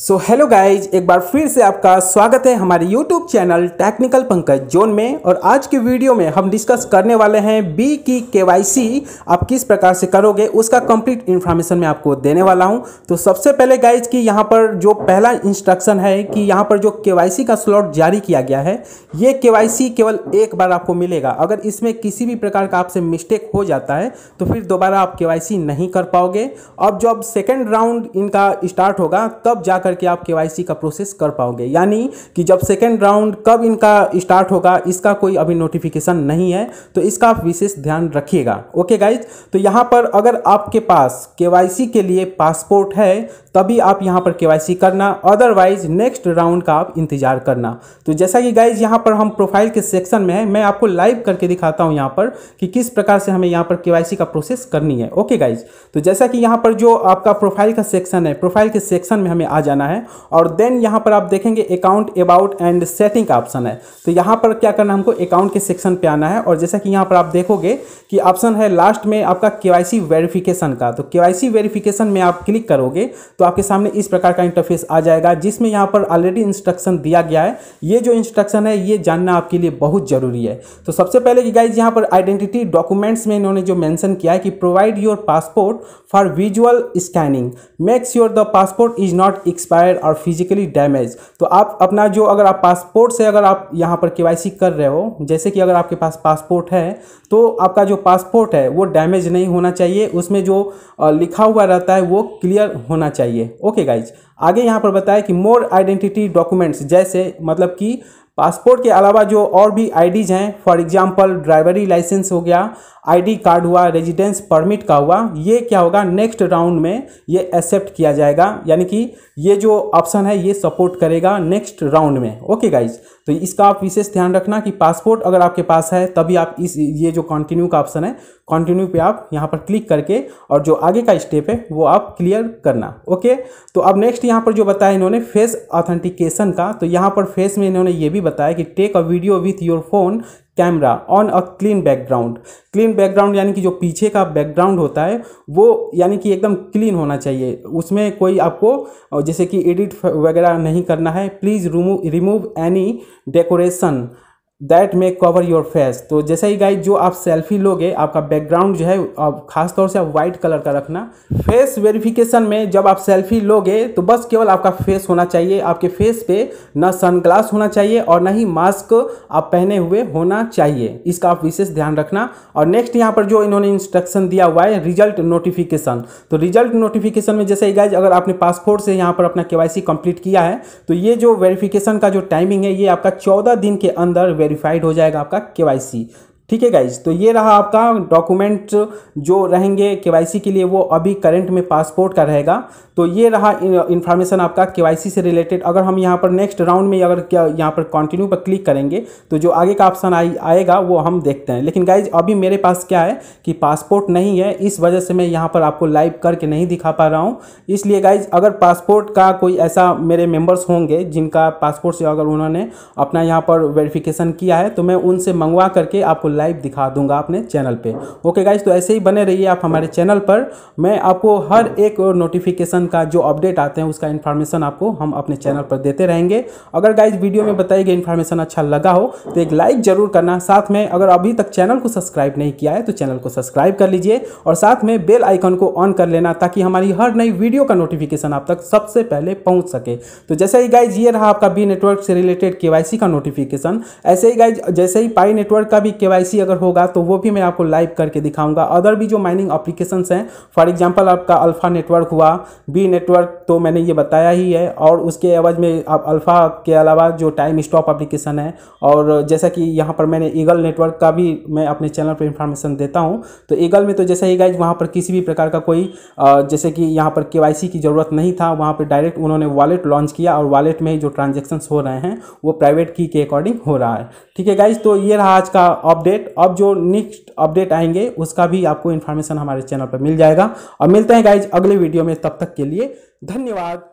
so hello guys एक बार फिर से आपका स्वागत है हमारे YouTube channel Technical Pankaj Zone में और आज की वीडियो में हम डिस्कस करने वाले हैं बी की केवाईसी आप किस प्रकार से करोगे उसका कंप्लीट इन्फॉर्मेशन मैं आपको देने वाला हूं तो सबसे पहले गाइज कि यहां पर जो पहला इंस्ट्रक्शन है कि यहां पर जो के का स्लॉट जारी किया गया है ये के केवल एक बार आपको मिलेगा अगर इसमें किसी भी प्रकार का आपसे मिस्टेक हो जाता है तो फिर दोबारा आप के नहीं कर पाओगे अब जब सेकेंड राउंड इनका स्टार्ट होगा तब जा करके आप के का प्रोसेस कर पाओगे यानी कि जब सेकेंड राउंड कब इनका स्टार्ट होगा इसका कोई अभी नोटिफिकेशन नहीं है तो इसका आप विशेष ध्यान रखिएगा ओके गाइज तो यहाँ पर अगर आपके पास के के लिए पासपोर्ट है तभी आप यहाँ पर के करना अदरवाइज नेक्स्ट राउंड का आप इंतजार करना तो जैसा कि गाइज यहाँ पर हम प्रोफाइल के सेक्शन में है मैं आपको लाइव करके दिखाता हूँ यहाँ पर कि किस प्रकार से हमें यहाँ पर के का प्रोसेस करनी है ओके गाइज तो जैसा कि यहाँ पर जो आपका प्रोफाइल का सेक्शन है प्रोफाइल के सेक्शन में हमें आ जाना है और देन यहाँ पर आप देखेंगे अकाउंट अबाउट एंड सेटिंग का ऑप्शन है तो यहाँ पर क्या करना हमको अकाउंट के सेक्शन पर आना है और जैसा कि यहाँ पर आप देखोगे कि ऑप्शन है लास्ट में आपका के वेरिफिकेशन का तो के वेरिफिकेशन में आप क्लिक करोगे तो तो आपके सामने इस प्रकार का इंटरफेस आ जाएगा जिसमें यहाँ पर ऑलरेडी इंस्ट्रक्शन दिया गया है ये जो इंस्ट्रक्शन है ये जानना आपके लिए बहुत ज़रूरी है तो सबसे पहले कि गाइज यहाँ पर आइडेंटिटी डॉक्यूमेंट्स में इन्होंने जो मैंशन किया है कि provide your passport for visual scanning make sure the passport is not expire और फिजिकली डैमेज तो आप अपना जो अगर आप पासपोर्ट से अगर आप यहाँ पर के कर रहे हो जैसे कि अगर आपके पास पासपोर्ट है तो आपका जो पासपोर्ट है वो डैमेज नहीं होना चाहिए उसमें जो लिखा हुआ रहता है वो क्लियर होना चाहिए चाहिए ओके गाइज आगे यहाँ पर बताया कि मोर आइडेंटिटी डॉक्यूमेंट्स जैसे मतलब कि पासपोर्ट के अलावा जो और भी आईडीज हैं फॉर एग्जांपल ड्राइवरी लाइसेंस हो गया आईडी कार्ड हुआ रेजिडेंस परमिट का हुआ ये क्या होगा नेक्स्ट राउंड में ये एक्सेप्ट किया जाएगा यानी कि ये जो ऑप्शन है ये सपोर्ट करेगा नेक्स्ट राउंड में ओके गाइज तो इसका आप विशेष ध्यान रखना कि पासपोर्ट अगर आपके पास है तभी आप इस ये जो कंटिन्यू का ऑप्शन है कंटिन्यू पे आप यहाँ पर क्लिक करके और जो आगे का स्टेप है वो आप क्लियर करना ओके तो अब नेक्स्ट यहाँ पर जो बताया इन्होंने फेस ऑथेंटिकेशन का तो यहाँ पर फेस में इन्होंने ये भी बताया कि take a video with your phone camera on a clean background clean background यानी कि जो पीछे का बैकग्राउंड होता है वो यानी कि एकदम क्लीन होना चाहिए उसमें कोई आपको जैसे कि एडिट वगैरह नहीं करना है please remove remove any decoration that may cover your face तो जैसे ही गाइज जो आप सेल्फी लोगे आपका बैकग्राउंड जो है आप खास तौर से आप व्हाइट कलर का रखना फेस वेरिफिकेशन में जब आप सेल्फी लोगे तो बस केवल आपका फेस होना चाहिए आपके फेस पे ना सनग्लास होना चाहिए और ना ही मास्क आप पहने हुए होना चाहिए इसका आप विशेष ध्यान रखना और नेक्स्ट यहाँ पर जो इन्होंने इंस्ट्रक्शन दिया हुआ है रिजल्ट नोटिफिकेशन तो रिजल्ट नोटिफिकेशन में जैसे ही गाइज अगर आपने पासपोर्ट से यहाँ पर अपना के कम्प्लीट किया है तो ये जो वेरिफिकेशन का जो टाइमिंग है ये आपका चौदह दिन के अंदर वेरीफाइड हो जाएगा आपका के ठीक है गाइज तो ये रहा आपका डॉक्यूमेंट जो रहेंगे के के लिए वो अभी करंट में पासपोर्ट का रहेगा तो ये रहा इन्फॉर्मेशन आपका के से रिलेटेड अगर हम यहाँ पर नेक्स्ट राउंड में अगर यहाँ पर कंटिन्यू पर क्लिक करेंगे तो जो आगे का ऑप्शन आएगा वो हम देखते हैं लेकिन गाइज अभी मेरे पास क्या है कि पासपोर्ट नहीं है इस वजह से मैं यहाँ पर आपको लाइव करके नहीं दिखा पा रहा हूँ इसलिए गाइज अगर पासपोर्ट का कोई ऐसा मेरे मेम्बर्स होंगे जिनका पासपोर्ट से अगर उन्होंने अपना यहाँ पर वेरिफिकेशन किया है तो मैं उनसे मंगवा करके आपको लाइव दिखा दूंगा अपने चैनल पे ओके गाइज तो ऐसे ही बने रहिए आप हमारे चैनल पर मैं आपको हर एक नोटिफिकेशन का जो अपडेट आते हैं उसका इन्फॉर्मेशन आपको हम अपने चैनल पर देते रहेंगे अगर गाइज वीडियो में बताई गई इन्फॉर्मेशन अच्छा लगा हो तो एक लाइक जरूर करना साथ में अगर अभी तक चैनल को सब्सक्राइब नहीं किया है तो चैनल को सब्सक्राइब कर लीजिए और साथ में बेल आइकन को ऑन कर लेना ताकि हमारी हर नई वीडियो का नोटिफिकेशन आप तक सबसे पहले पहुंच सके तो जैसे ही गाइज ये रहा आपका बी नेटवर्क से रिलेटेड केवाईसी का नोटिफिकेशन ऐसे ही गाइज जैसे ही पाई नेटवर्क का भी के केवाईसी अगर होगा तो वो भी मैं आपको लाइव करके दिखाऊंगा अदर भी जो माइनिंग अप्लीकेशंस हैं फॉर एग्जांपल आपका अल्फ़ा नेटवर्क हुआ बी नेटवर्क तो मैंने ये बताया ही है और उसके आवाज में आप अल्फ़ा के अलावा जो टाइम स्टॉप अप्लीकेशन है और जैसा कि यहाँ पर मैंने ईगल नेटवर्क का भी मैं अपने चैनल पर इंफॉर्मेशन देता हूँ तो ईगल में तो जैसा ही गाइज वहाँ पर किसी भी प्रकार का कोई जैसे कि यहाँ पर के की ज़रूरत नहीं था वहाँ पर डायरेक्ट उन्होंने वॉलेट लॉन्च किया और वॉलेट में जो ट्रांजेक्शन्स हो रहे हैं वो प्राइवेट की के अकॉर्डिंग हो रहा है ठीक है गाइज तो ये रहा आज का अपडेट अपडेट अब जो नेक्स्ट अपडेट आएंगे उसका भी आपको इन्फॉर्मेशन हमारे चैनल पर मिल जाएगा और मिलते हैं गाइज अगले वीडियो में तब तक के लिए धन्यवाद